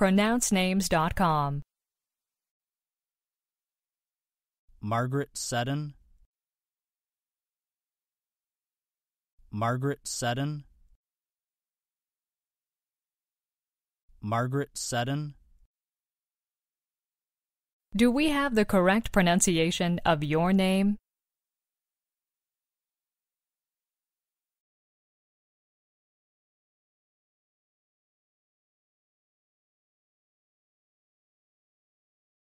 pronouncenames.com. Margaret Seddon. Margaret Seddon. Margaret Seddon. Do we have the correct pronunciation of your name?